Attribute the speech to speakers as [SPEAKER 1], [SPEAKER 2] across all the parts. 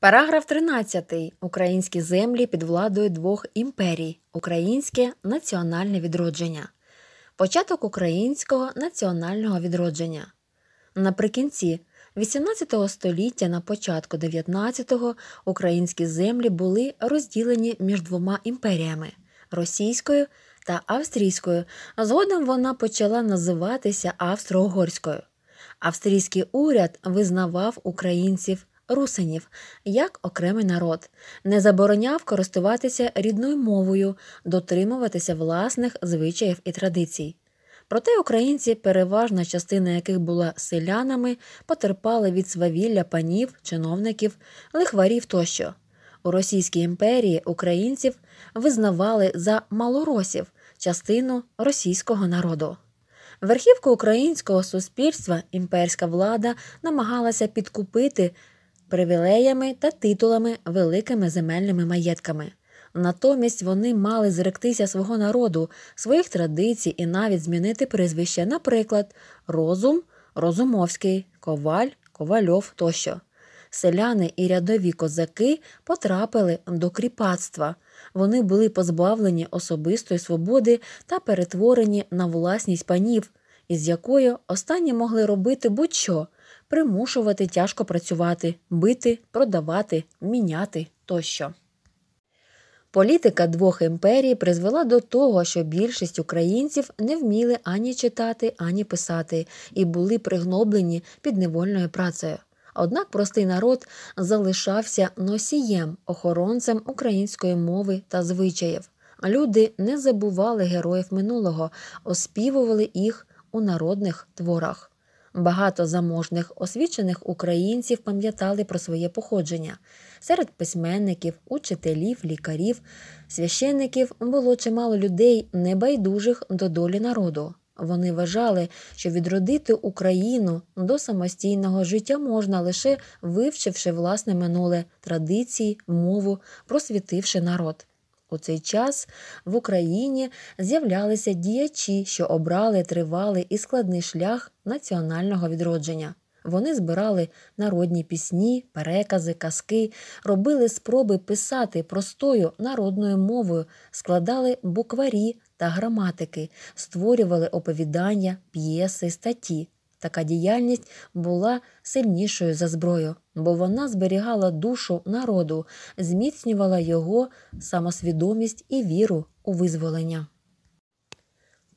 [SPEAKER 1] Параграф 13. Українські землі під владою двох імперій Українське національне відродження. Початок українського національного відродження. Наприкінці 18 століття на початку 19-го українські землі були розділені між двома імперіями російською та австрійською. Згодом вона почала називатися Австро-Угорською. Австрійський уряд визнавав українців русинів як окремий народ, не забороняв користуватися рідною мовою, дотримуватися власних звичаїв і традицій. Проте українці, переважна частина яких була селянами, потерпали від свавілля панів, чиновників, лихварів тощо. У Російській імперії українців визнавали за малоросів частину російського народу. Верхівку українського суспільства імперська влада намагалася підкупити привілеями та титулами великими земельними маєтками. Натомість вони мали зректися свого народу, своїх традицій і навіть змінити прізвище, наприклад, розум, розумовський, коваль, ковальов тощо. Селяни і рядові козаки потрапили до кріпацтва. Вони були позбавлені особистої свободи та перетворені на власність панів, із якою останні могли робити будь-що примушувати тяжко працювати, бити, продавати, міняти тощо. Політика двох імперій призвела до того, що більшість українців не вміли ані читати, ані писати і були пригноблені під невольною працею. Однак простий народ залишався носієм, охоронцем української мови та звичаїв. Люди не забували героїв минулого, оспівували їх у народних творах. Багато заможних освічених українців пам'ятали про своє походження. Серед письменників, учителів, лікарів, священників було чимало людей, небайдужих до долі народу. Вони вважали, що відродити Україну до самостійного життя можна лише вивчивши власне минуле традиції, мову, просвітивши народ. У цей час в Україні з'являлися діячі, що обрали тривалий і складний шлях національного відродження. Вони збирали народні пісні, перекази, казки, робили спроби писати простою народною мовою, складали букварі та граматики, створювали оповідання, п'єси, статті. Така діяльність була сильнішою за зброю, бо вона зберігала душу народу, зміцнювала його самосвідомість і віру у визволення.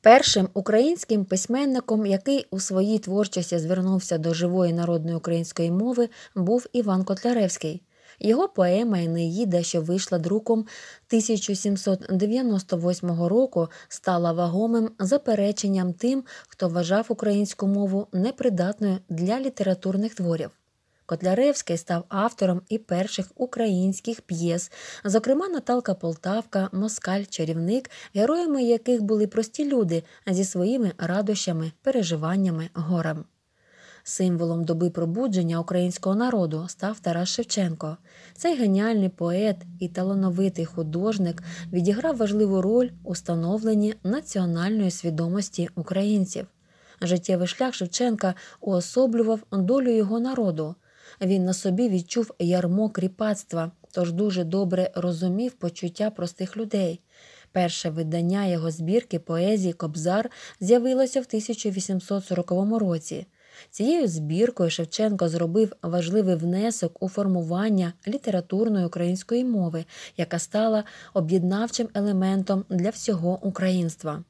[SPEAKER 1] Першим українським письменником, який у своїй творчості звернувся до живої народної української мови, був Іван Котляревський. Його поема Енеїда, що вийшла друком 1798 року, стала вагомим запереченням тим, хто вважав українську мову непридатною для літературних творів. Котляревський став автором і перших українських п'єс, зокрема Наталка Полтавка, Москаль, Чарівник, героями яких були прості люди зі своїми радощами, переживаннями, горами. Символом доби пробудження українського народу став Тарас Шевченко. Цей геніальний поет і талановитий художник відіграв важливу роль у становленні національної свідомості українців. Життєвий шлях Шевченка уособлював долю його народу. Він на собі відчув ярмо кріпацтва, тож дуже добре розумів почуття простих людей. Перше видання його збірки поезії Кобзар з'явилося в 1840 році. Цією збіркою Шевченко зробив важливий внесок у формування літературної української мови, яка стала об'єднавчим елементом для всього українства.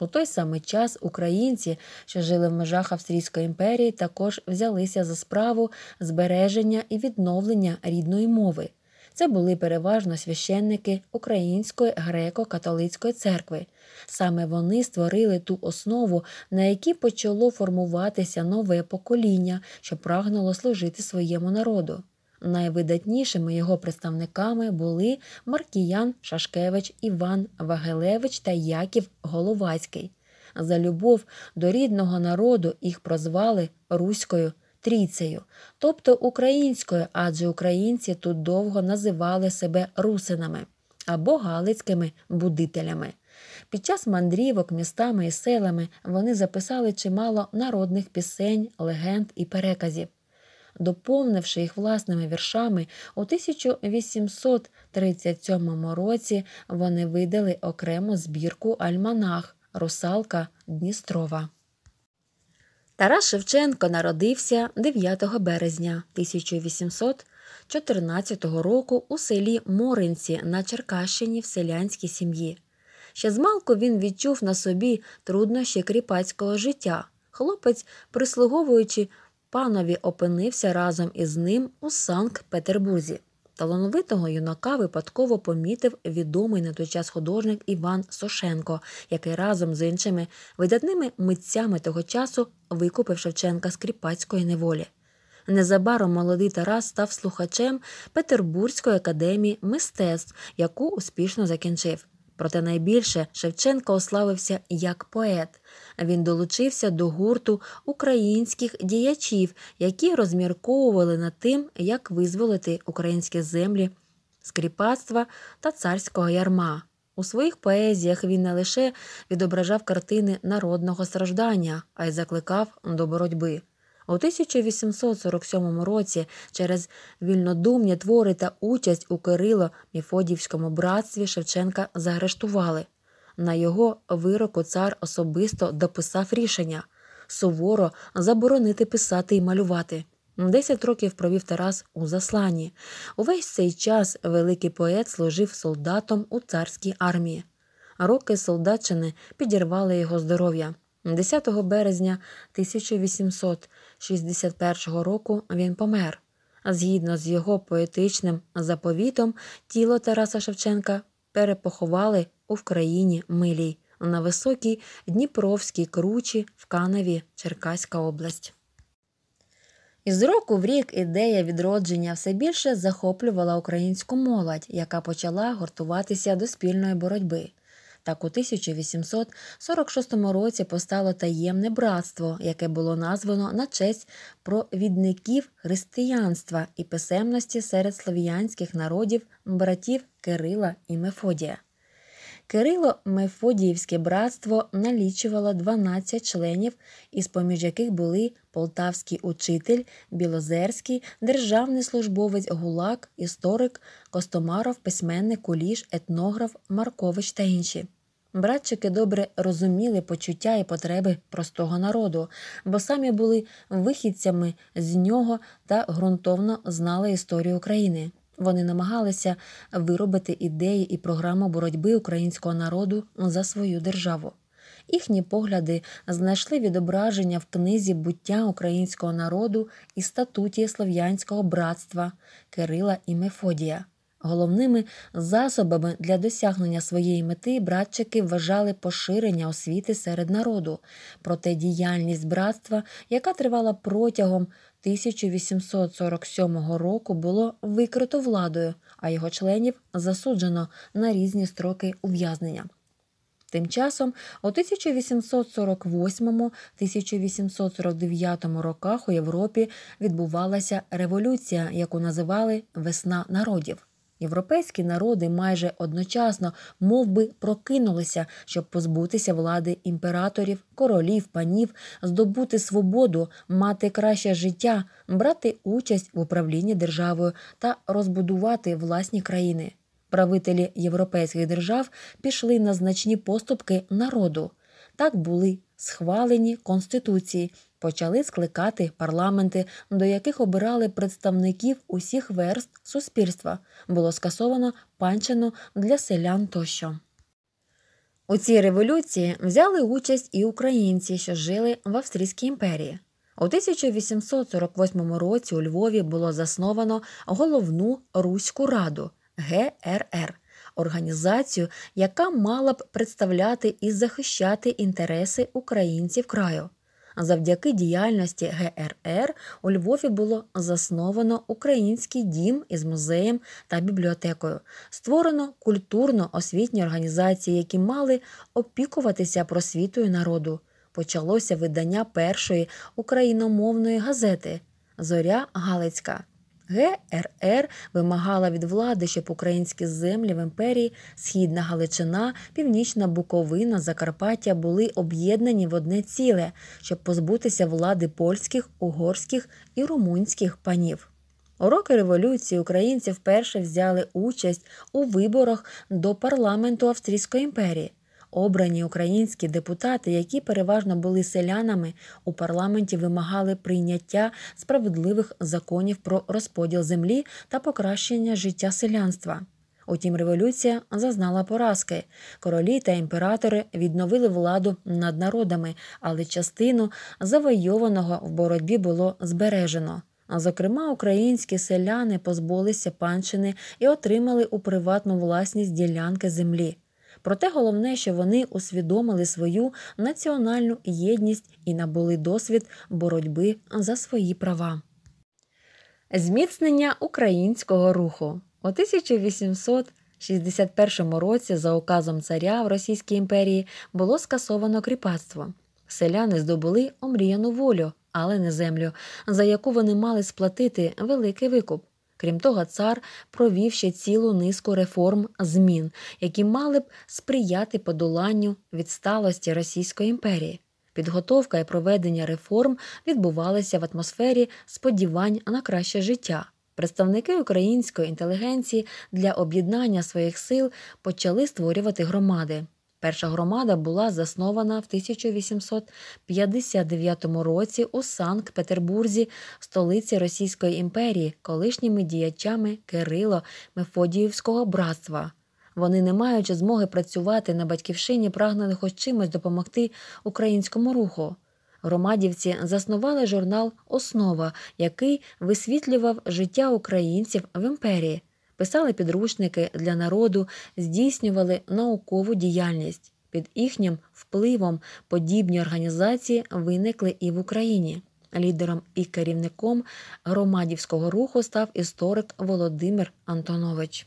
[SPEAKER 1] У той самий час українці, що жили в межах Австрійської імперії, також взялися за справу збереження і відновлення рідної мови. Це були переважно священники Української греко-католицької церкви. Саме вони створили ту основу, на якій почало формуватися нове покоління, що прагнуло служити своєму народу. Найвидатнішими його представниками були Маркіян Шашкевич, Іван Вагелевич та Яків Головацький. За любов до рідного народу їх прозвали Руською трійцею, тобто українською, адже українці тут довго називали себе русинами або галицькими будителями. Під час мандрівок містами і селами вони записали чимало народних пісень, легенд і переказів. Доповнивши їх власними віршами, у 1837 році вони видали окрему збірку Альманах Русалка Дністрова. Тарас Шевченко народився 9 березня 1814 року у селі Моринці на Черкащині в селянській сім'ї. Ще змалку він відчув на собі труднощі кріпацького життя. Хлопець, прислуговуючи панові, опинився разом із ним у Санкт Петербурзі. Талановитого юнака випадково помітив відомий на той час художник Іван Сошенко, який разом з іншими видатними митцями того часу викупив Шевченка з кріпацької неволі. Незабаром молодий Тарас став слухачем Петербурзької академії мистецтв, яку успішно закінчив. Проте найбільше Шевченко ославився як поет. Він долучився до гурту українських діячів, які розмірковували над тим, як визволити українські землі з та царського ярма. У своїх поезіях він не лише відображав картини народного страждання, а й закликав до боротьби у 1847 році через вільнодумні твори та участь у Кирило Міфодівському братстві Шевченка заарештували. На його вироку цар особисто дописав рішення суворо заборонити писати і малювати. Десять років провів Тарас у засланні. Увесь цей час великий поет служив солдатом у царській армії. Роки солдатчини підірвали його здоров'я. 10 березня 1861 року він помер. Згідно з його поетичним заповітом, тіло Тараса Шевченка перепоховали у Вкраїні милій на високій Дніпровській кручі в Каневі Черкаська область. Із року в рік ідея відродження все більше захоплювала українську молодь, яка почала гуртуватися до спільної боротьби. Так у 1846 році постало таємне братство, яке було названо на честь провідників християнства і писемності серед слов'янських народів братів Кирила і Мефодія. Кирило Мефодіївське братство налічувало 12 членів, із поміж яких були полтавський учитель, Білозерський, державний службовець Гулак, історик, Костомаров, письменник, Куліш, етнограф, Маркович та інші. Братчики добре розуміли почуття і потреби простого народу, бо самі були вихідцями з нього та ґрунтовно знали історію України. Вони намагалися виробити ідеї і програму боротьби українського народу за свою державу. Їхні погляди знайшли відображення в книзі буття українського народу і статуті Слов'янського братства Кирила і Мефодія. Головними засобами для досягнення своєї мети братчики вважали поширення освіти серед народу, проте діяльність братства, яка тривала протягом 1847 року, було викрито владою, а його членів засуджено на різні строки ув'язнення. Тим часом у 1848-1849 роках у Європі відбувалася революція, яку називали Весна народів. Європейські народи майже одночасно мов би, прокинулися, щоб позбутися влади імператорів, королів, панів, здобути свободу, мати краще життя, брати участь в управлінні державою та розбудувати власні країни. Правителі європейських держав пішли на значні поступки народу так були схвалені конституції, почали скликати парламенти, до яких обирали представників усіх верст суспільства. Було скасовано панщину для селян тощо. У цій революції взяли участь і українці, що жили в Австрійській імперії. У 1848 році у Львові було засновано головну Руську раду ГРР організацію, яка мала б представляти і захищати інтереси українців краю. Завдяки діяльності ГРР у Львові було засновано український дім із музеєм та бібліотекою, створено культурно-освітні організації, які мали опікуватися просвітою народу. Почалося видання першої україномовної газети Зоря Галицька. ГРР вимагала від влади, щоб українські землі в імперії, Східна Галичина, Північна Буковина, Закарпаття були об'єднані в одне ціле, щоб позбутися влади польських, угорських і румунських панів. У роки революції українці вперше взяли участь у виборах до парламенту Австрійської імперії. Обрані українські депутати, які переважно були селянами у парламенті, вимагали прийняття справедливих законів про розподіл землі та покращення життя селянства. Утім, революція зазнала поразки. Королі та імператори відновили владу над народами, але частину завойованого в боротьбі було збережено. Зокрема, українські селяни позбулися панщини і отримали у приватну власність ділянки землі. Проте головне, що вони усвідомили свою національну єдність і набули досвід боротьби за свої права. Зміцнення українського руху у 1861 році за указом царя в Російській імперії було скасовано кріпацтво. Селяни здобули омріяну волю, але не землю, за яку вони мали сплатити великий викуп. Крім того, цар провів ще цілу низку реформ змін, які мали б сприяти подоланню відсталості Російської імперії. Підготовка і проведення реформ відбувалися в атмосфері сподівань на краще життя. Представники української інтелігенції для об'єднання своїх сил почали створювати громади. Перша громада була заснована в 1859 році у Санкт Петербурзі, столиці Російської імперії, колишніми діячами Кирило Мефодіївського братства. Вони, не маючи змоги працювати на батьківщині, прагнули хоч чимось допомогти українському руху. Громадівці заснували журнал Основа, який висвітлював життя українців в імперії писали підручники для народу, здійснювали наукову діяльність. Під їхнім впливом подібні організації виникли і в Україні. Лідером і керівником громадівського руху став історик Володимир Антонович.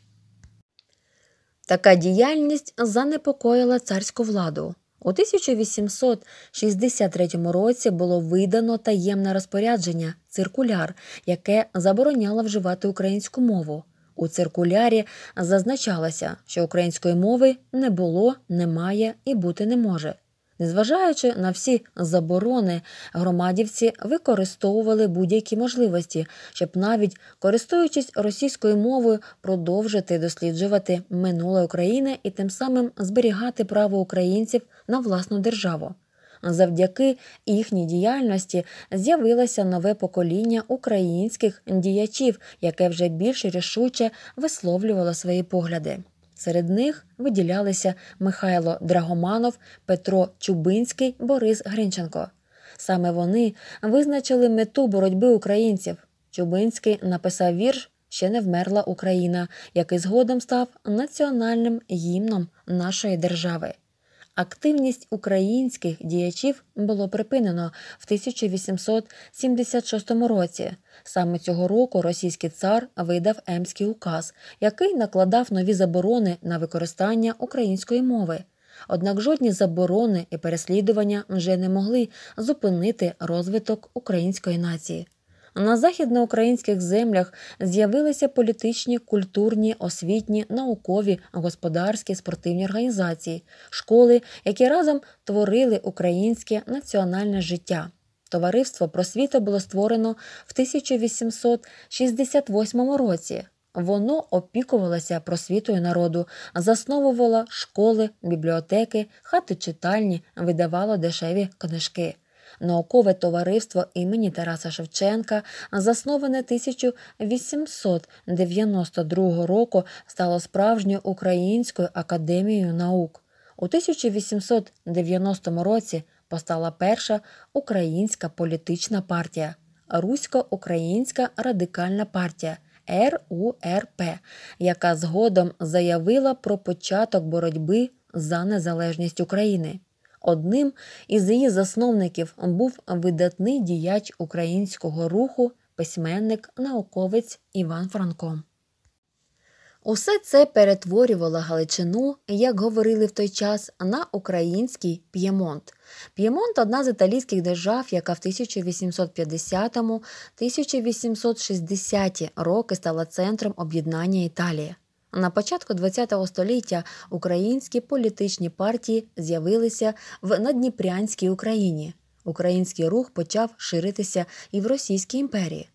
[SPEAKER 1] Така діяльність занепокоїла царську владу. У 1863 році було видано таємне розпорядження циркуляр, яке забороняло вживати українську мову у циркулярі зазначалося, що української мови не було, немає і бути не може. Незважаючи на всі заборони, громадівці використовували будь-які можливості, щоб навіть користуючись російською мовою, продовжити досліджувати минуле України і тим самим зберігати право українців на власну державу. Завдяки їхній діяльності з'явилося нове покоління українських діячів, яке вже більш рішуче висловлювало свої погляди. Серед них виділялися Михайло Драгоманов, Петро Чубинський, Борис Гринченко. Саме вони визначили мету боротьби українців. Чубинський написав вірш Ще не вмерла Україна, який згодом став національним гімном нашої держави. Активність українських діячів було припинено в 1876 році. Саме цього року російський цар видав Емський указ, який накладав нові заборони на використання української мови. Однак жодні заборони і переслідування вже не могли зупинити розвиток української нації. На західноукраїнських землях з'явилися політичні, культурні, освітні, наукові, господарські, спортивні організації, школи, які разом творили українське національне життя. Товариство просвіта було створено в 1868 році. Воно опікувалося просвітою народу, засновувало школи, бібліотеки, хати читальні, видавало дешеві книжки наукове товариство імені Тараса Шевченка, засноване 1892 року, стало справжньою українською академією наук. У 1890 році постала перша українська політична партія Русько-Українська Радикальна партія. РУРП, яка згодом заявила про початок боротьби за незалежність України. Одним із її засновників був видатний діяч українського руху, письменник, науковець Іван Франко. Усе це перетворювало Галичину, як говорили в той час, на український П'ємонт. П'ємонт одна з італійських держав, яка в 1850-1860 роки стала центром об'єднання Італії. На початку ХХ століття українські політичні партії з'явилися в надніпрянській Україні. Український рух почав ширитися і в Російській імперії.